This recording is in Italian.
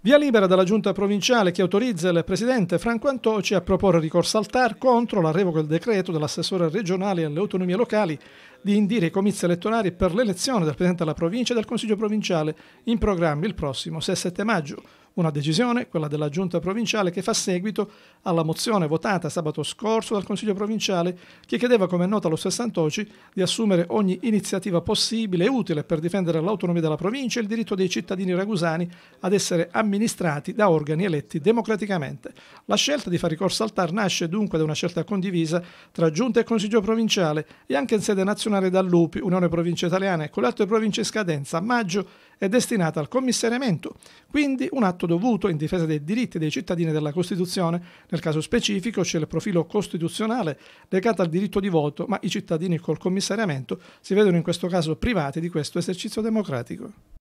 Via libera dalla giunta provinciale che autorizza il presidente Franco Antoci a proporre ricorso al TAR contro la revoca del decreto dell'assessore regionale alle autonomie locali di indire i comizi elettorali per l'elezione del Presidente della Provincia e del Consiglio Provinciale in programma il prossimo 6-7 maggio. Una decisione, quella della Giunta Provinciale, che fa seguito alla mozione votata sabato scorso dal Consiglio Provinciale che chiedeva, come è noto allo stesso Antoci, di assumere ogni iniziativa possibile e utile per difendere l'autonomia della provincia e il diritto dei cittadini ragusani ad essere amministrati da organi eletti democraticamente. La scelta di fare ricorso al TAR nasce dunque da una scelta condivisa tra Giunta e Consiglio provinciale e anche in sede nazionale da Lupi, Unione Provincia Italiana e con le altre province in scadenza a maggio è destinata al commissariamento, quindi un atto dovuto in difesa dei diritti dei cittadini della Costituzione. Nel caso specifico c'è il profilo costituzionale legato al diritto di voto, ma i cittadini col commissariamento si vedono in questo caso privati di questo esercizio democratico.